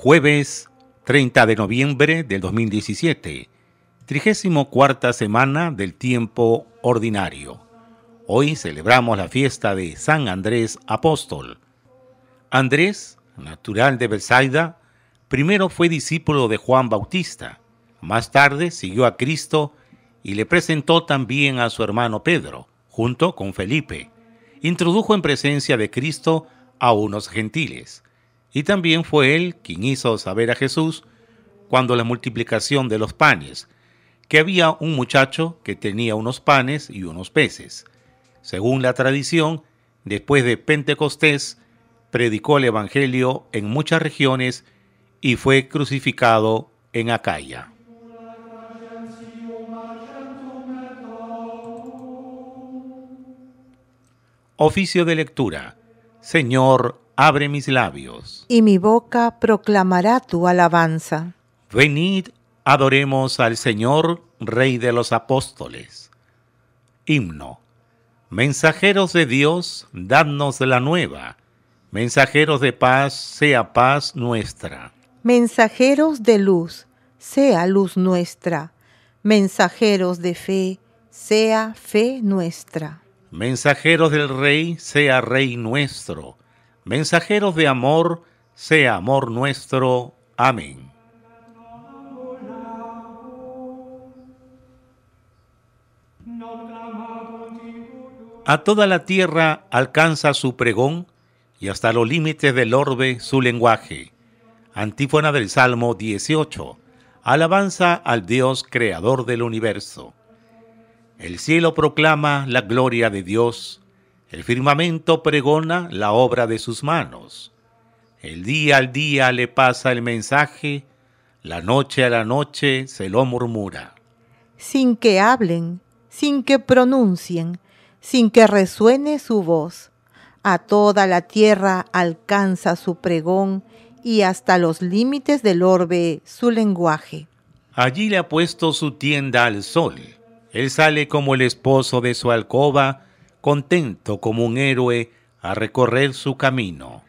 Jueves 30 de noviembre del 2017, 34 semana del tiempo ordinario. Hoy celebramos la fiesta de San Andrés Apóstol. Andrés, natural de Belsaida, primero fue discípulo de Juan Bautista. Más tarde siguió a Cristo y le presentó también a su hermano Pedro, junto con Felipe. Introdujo en presencia de Cristo a unos gentiles. Y también fue él quien hizo saber a Jesús cuando la multiplicación de los panes, que había un muchacho que tenía unos panes y unos peces. Según la tradición, después de Pentecostés, predicó el Evangelio en muchas regiones y fue crucificado en Acaya. Oficio de lectura. Señor, abre mis labios. Y mi boca proclamará tu alabanza. Venid, adoremos al Señor, Rey de los Apóstoles. Himno. Mensajeros de Dios, dadnos la nueva. Mensajeros de paz, sea paz nuestra. Mensajeros de luz, sea luz nuestra. Mensajeros de fe, sea fe nuestra. Mensajeros del Rey, sea Rey nuestro Mensajeros de amor, sea amor nuestro. Amén. A toda la tierra alcanza su pregón y hasta los límites del orbe su lenguaje. Antífona del Salmo 18. Alabanza al Dios creador del universo. El cielo proclama la gloria de Dios el firmamento pregona la obra de sus manos. El día al día le pasa el mensaje, la noche a la noche se lo murmura. Sin que hablen, sin que pronuncien, sin que resuene su voz. A toda la tierra alcanza su pregón y hasta los límites del orbe su lenguaje. Allí le ha puesto su tienda al sol. Él sale como el esposo de su alcoba, contento como un héroe a recorrer su camino.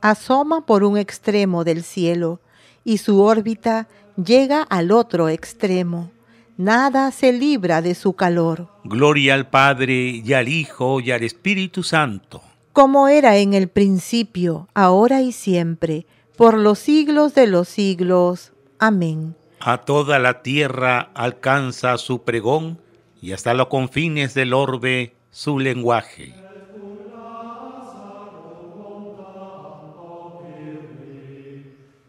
Asoma por un extremo del cielo y su órbita llega al otro extremo. Nada se libra de su calor. Gloria al Padre y al Hijo y al Espíritu Santo. Como era en el principio, ahora y siempre, por los siglos de los siglos. Amén. A toda la tierra alcanza su pregón y hasta los confines del orbe su lenguaje.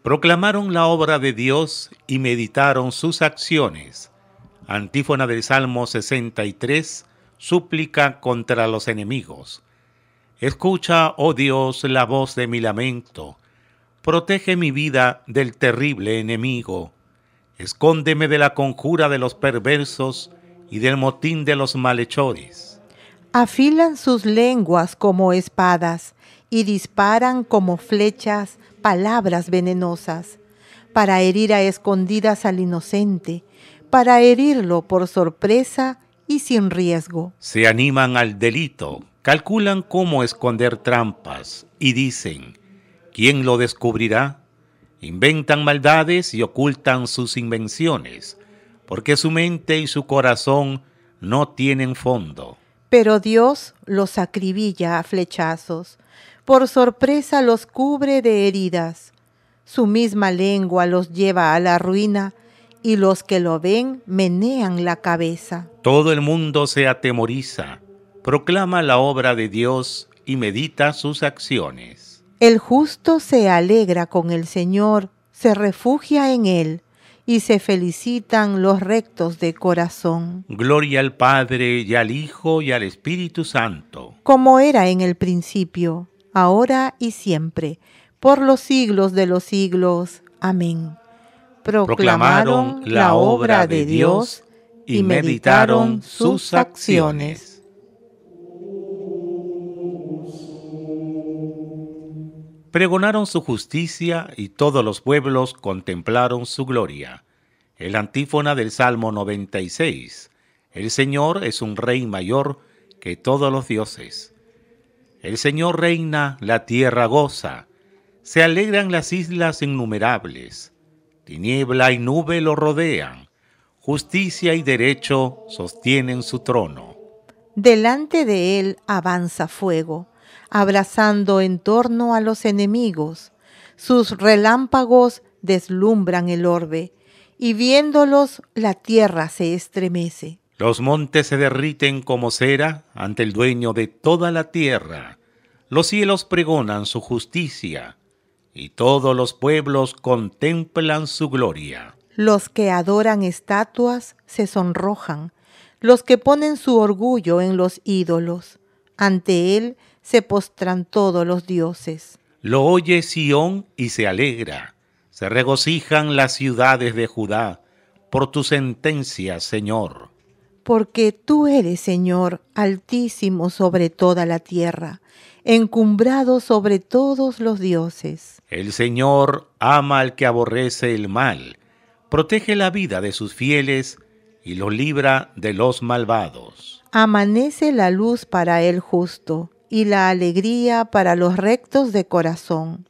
Proclamaron la obra de Dios y meditaron sus acciones. Antífona del Salmo 63, súplica contra los enemigos. Escucha, oh Dios, la voz de mi lamento. Protege mi vida del terrible enemigo. Escóndeme de la conjura de los perversos y del motín de los malhechores. Afilan sus lenguas como espadas y disparan como flechas palabras venenosas, para herir a escondidas al inocente, para herirlo por sorpresa y sin riesgo. Se animan al delito, calculan cómo esconder trampas y dicen, ¿quién lo descubrirá? Inventan maldades y ocultan sus invenciones porque su mente y su corazón no tienen fondo. Pero Dios los acribilla a flechazos, por sorpresa los cubre de heridas, su misma lengua los lleva a la ruina, y los que lo ven menean la cabeza. Todo el mundo se atemoriza, proclama la obra de Dios y medita sus acciones. El justo se alegra con el Señor, se refugia en él y se felicitan los rectos de corazón. Gloria al Padre y al Hijo y al Espíritu Santo. Como era en el principio, ahora y siempre, por los siglos de los siglos. Amén. Proclamaron la obra de Dios y meditaron sus acciones. pregonaron su justicia y todos los pueblos contemplaron su gloria. El antífona del Salmo 96. El Señor es un rey mayor que todos los dioses. El Señor reina, la tierra goza, se alegran las islas innumerables, tiniebla y nube lo rodean, justicia y derecho sostienen su trono. Delante de él avanza fuego abrazando en torno a los enemigos. Sus relámpagos deslumbran el orbe, y viéndolos la tierra se estremece. Los montes se derriten como cera ante el dueño de toda la tierra. Los cielos pregonan su justicia, y todos los pueblos contemplan su gloria. Los que adoran estatuas se sonrojan, los que ponen su orgullo en los ídolos. Ante él se postran todos los dioses. Lo oye Sión y se alegra. Se regocijan las ciudades de Judá por tu sentencia, Señor. Porque tú eres, Señor, altísimo sobre toda la tierra, encumbrado sobre todos los dioses. El Señor ama al que aborrece el mal, protege la vida de sus fieles y los libra de los malvados. Amanece la luz para el justo y la alegría para los rectos de corazón.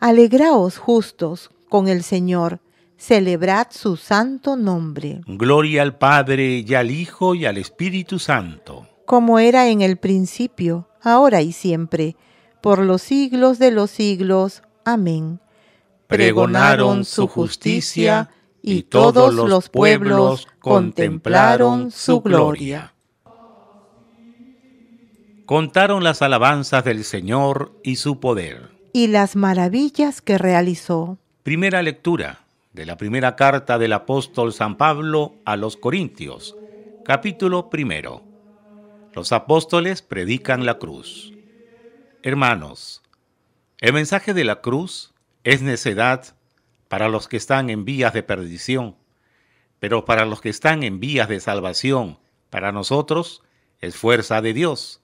Alegraos justos con el Señor, celebrad su santo nombre. Gloria al Padre y al Hijo y al Espíritu Santo. Como era en el principio, ahora y siempre, por los siglos de los siglos. Amén. Pregonaron su justicia y todos los pueblos contemplaron su gloria contaron las alabanzas del Señor y su poder. Y las maravillas que realizó. Primera lectura de la primera carta del apóstol San Pablo a los Corintios, capítulo primero. Los apóstoles predican la cruz. Hermanos, el mensaje de la cruz es necedad para los que están en vías de perdición, pero para los que están en vías de salvación, para nosotros es fuerza de Dios.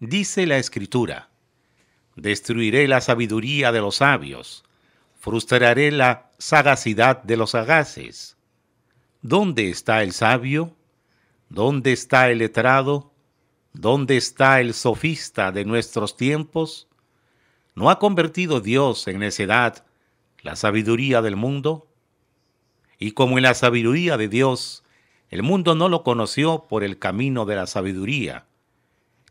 Dice la escritura, destruiré la sabiduría de los sabios, frustraré la sagacidad de los sagaces. ¿Dónde está el sabio? ¿Dónde está el letrado? ¿Dónde está el sofista de nuestros tiempos? ¿No ha convertido Dios en necedad la sabiduría del mundo? Y como en la sabiduría de Dios, el mundo no lo conoció por el camino de la sabiduría,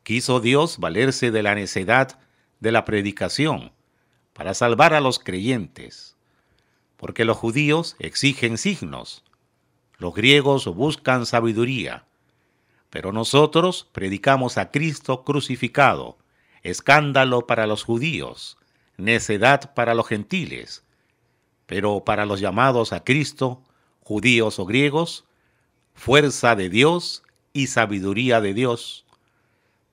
quiso Dios valerse de la necedad de la predicación para salvar a los creyentes, porque los judíos exigen signos, los griegos buscan sabiduría, pero nosotros predicamos a Cristo crucificado, escándalo para los judíos, necedad para los gentiles, pero para los llamados a Cristo, judíos o griegos, fuerza de Dios y sabiduría de Dios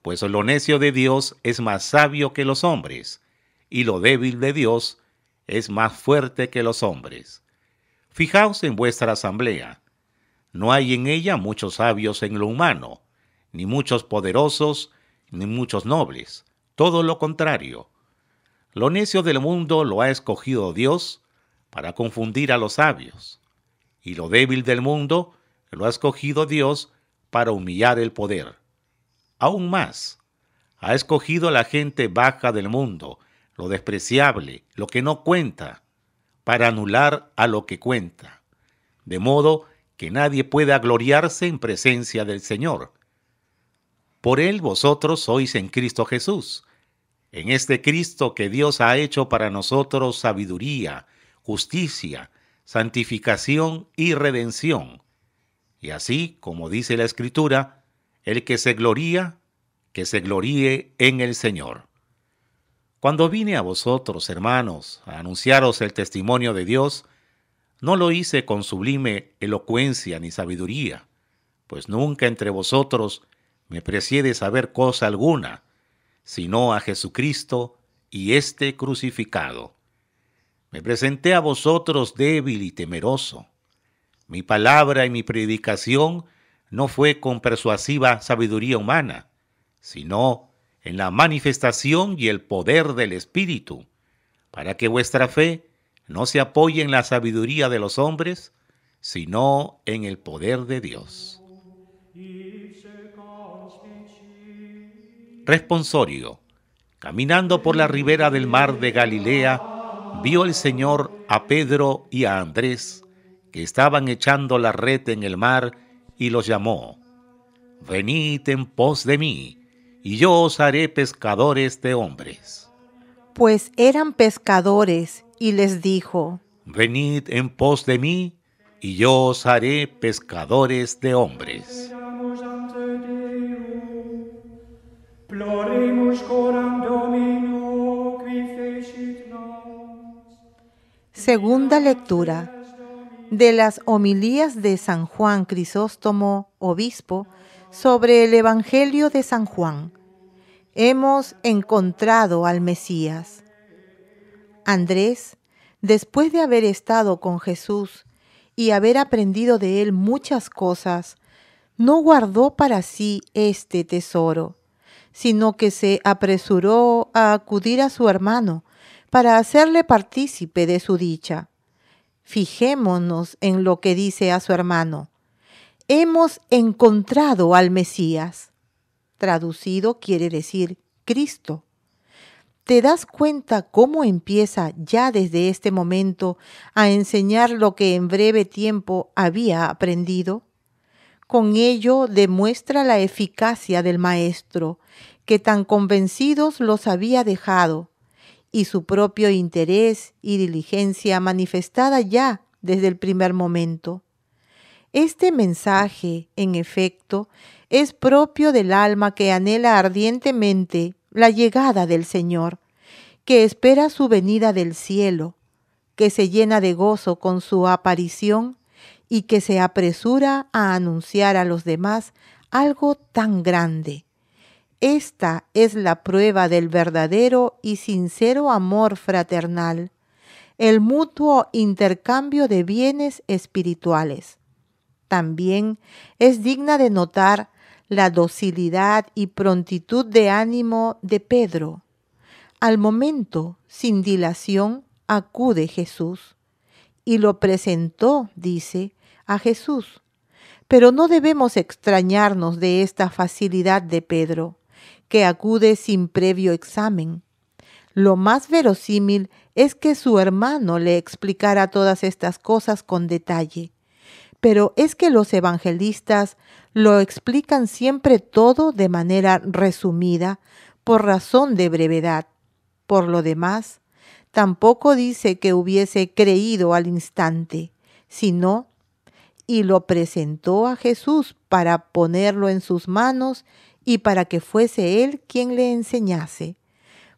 pues lo necio de Dios es más sabio que los hombres, y lo débil de Dios es más fuerte que los hombres. Fijaos en vuestra asamblea. No hay en ella muchos sabios en lo humano, ni muchos poderosos, ni muchos nobles. Todo lo contrario. Lo necio del mundo lo ha escogido Dios para confundir a los sabios. Y lo débil del mundo lo ha escogido Dios para humillar el poder. Aún más, ha escogido a la gente baja del mundo, lo despreciable, lo que no cuenta, para anular a lo que cuenta, de modo que nadie pueda gloriarse en presencia del Señor. Por Él vosotros sois en Cristo Jesús, en este Cristo que Dios ha hecho para nosotros sabiduría, justicia, santificación y redención. Y así, como dice la Escritura, el que se gloría, que se gloríe en el Señor. Cuando vine a vosotros, hermanos, a anunciaros el testimonio de Dios, no lo hice con sublime elocuencia ni sabiduría, pues nunca entre vosotros me precede saber cosa alguna, sino a Jesucristo y este crucificado. Me presenté a vosotros débil y temeroso. Mi palabra y mi predicación no fue con persuasiva sabiduría humana, sino en la manifestación y el poder del Espíritu, para que vuestra fe no se apoye en la sabiduría de los hombres, sino en el poder de Dios. Responsorio. Caminando por la ribera del mar de Galilea, vio el Señor a Pedro y a Andrés, que estaban echando la red en el mar, y los llamó. Venid en pos de mí, y yo os haré pescadores de hombres. Pues eran pescadores, y les dijo, Venid en pos de mí, y yo os haré pescadores de hombres. Segunda lectura de las homilías de San Juan Crisóstomo, obispo, sobre el Evangelio de San Juan. Hemos encontrado al Mesías. Andrés, después de haber estado con Jesús y haber aprendido de él muchas cosas, no guardó para sí este tesoro, sino que se apresuró a acudir a su hermano para hacerle partícipe de su dicha. Fijémonos en lo que dice a su hermano. Hemos encontrado al Mesías. Traducido quiere decir Cristo. ¿Te das cuenta cómo empieza ya desde este momento a enseñar lo que en breve tiempo había aprendido? Con ello demuestra la eficacia del Maestro, que tan convencidos los había dejado, y su propio interés y diligencia manifestada ya desde el primer momento. Este mensaje, en efecto, es propio del alma que anhela ardientemente la llegada del Señor, que espera su venida del cielo, que se llena de gozo con su aparición y que se apresura a anunciar a los demás algo tan grande esta es la prueba del verdadero y sincero amor fraternal, el mutuo intercambio de bienes espirituales. También es digna de notar la docilidad y prontitud de ánimo de Pedro. Al momento, sin dilación, acude Jesús y lo presentó, dice, a Jesús. Pero no debemos extrañarnos de esta facilidad de Pedro que acude sin previo examen. Lo más verosímil es que su hermano le explicara todas estas cosas con detalle. Pero es que los evangelistas lo explican siempre todo de manera resumida, por razón de brevedad. Por lo demás, tampoco dice que hubiese creído al instante, sino y lo presentó a Jesús para ponerlo en sus manos y para que fuese él quien le enseñase,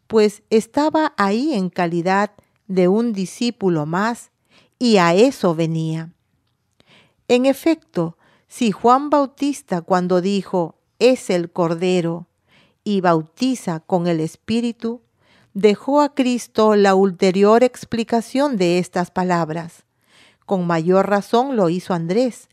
pues estaba ahí en calidad de un discípulo más y a eso venía. En efecto, si Juan Bautista cuando dijo, es el Cordero, y bautiza con el Espíritu, dejó a Cristo la ulterior explicación de estas palabras. Con mayor razón lo hizo Andrés,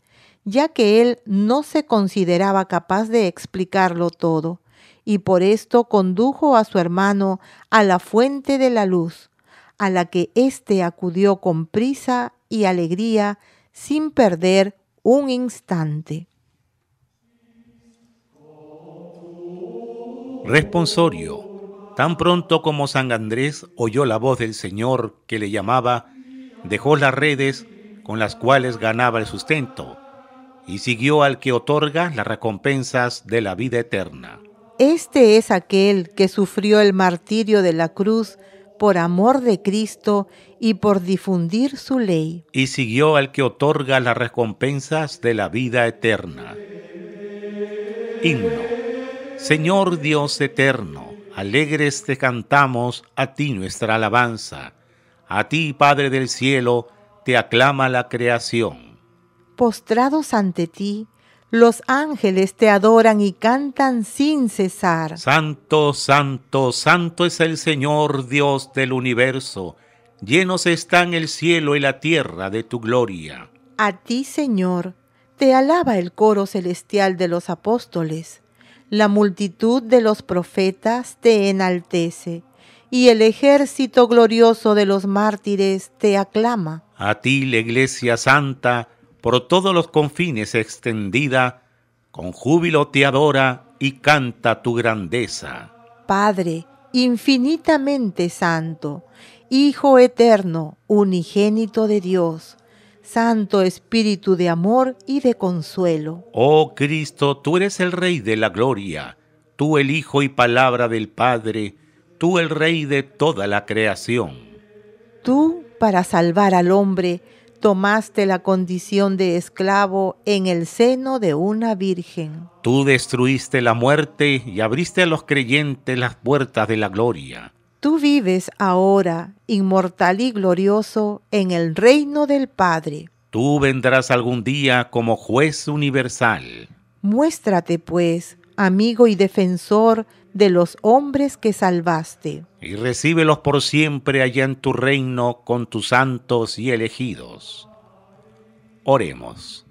ya que él no se consideraba capaz de explicarlo todo, y por esto condujo a su hermano a la fuente de la luz, a la que éste acudió con prisa y alegría, sin perder un instante. Responsorio. Tan pronto como San Andrés oyó la voz del Señor que le llamaba, dejó las redes con las cuales ganaba el sustento y siguió al que otorga las recompensas de la vida eterna. Este es aquel que sufrió el martirio de la cruz por amor de Cristo y por difundir su ley. Y siguió al que otorga las recompensas de la vida eterna. Himno. Señor Dios eterno, alegres te cantamos a ti nuestra alabanza. A ti, Padre del cielo, te aclama la creación postrados ante ti, los ángeles te adoran y cantan sin cesar. Santo, santo, santo es el Señor Dios del universo. Llenos están el cielo y la tierra de tu gloria. A ti, Señor, te alaba el coro celestial de los apóstoles. La multitud de los profetas te enaltece, y el ejército glorioso de los mártires te aclama. A ti, la Iglesia Santa, por todos los confines extendida, con júbilo te adora y canta tu grandeza. Padre, infinitamente santo, Hijo eterno, unigénito de Dios, Santo Espíritu de amor y de consuelo. Oh Cristo, tú eres el Rey de la gloria, tú el Hijo y palabra del Padre, tú el Rey de toda la creación. Tú, para salvar al hombre, tomaste la condición de esclavo en el seno de una virgen. Tú destruiste la muerte y abriste a los creyentes las puertas de la gloria. Tú vives ahora, inmortal y glorioso, en el reino del Padre. Tú vendrás algún día como juez universal. Muéstrate, pues, amigo y defensor de los hombres que salvaste. Y recíbelos por siempre allá en tu reino con tus santos y elegidos. Oremos.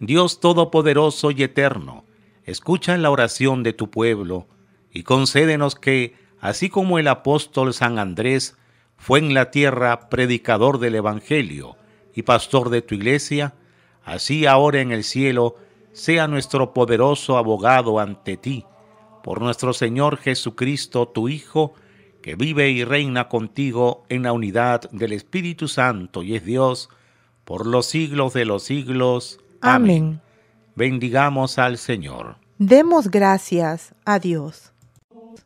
Dios Todopoderoso y Eterno, escucha la oración de tu pueblo y concédenos que, así como el apóstol San Andrés fue en la tierra predicador del Evangelio y pastor de tu iglesia, así ahora en el cielo sea nuestro poderoso abogado ante ti por nuestro Señor Jesucristo, tu Hijo, que vive y reina contigo en la unidad del Espíritu Santo y es Dios, por los siglos de los siglos. Amén. Bendigamos al Señor. Demos gracias a Dios.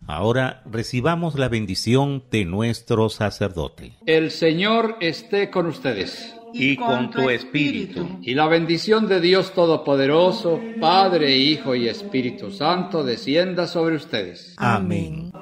Ahora recibamos la bendición de nuestro sacerdote. El Señor esté con ustedes y con tu espíritu. Y la bendición de Dios Todopoderoso, Padre, Hijo y Espíritu Santo, descienda sobre ustedes. Amén.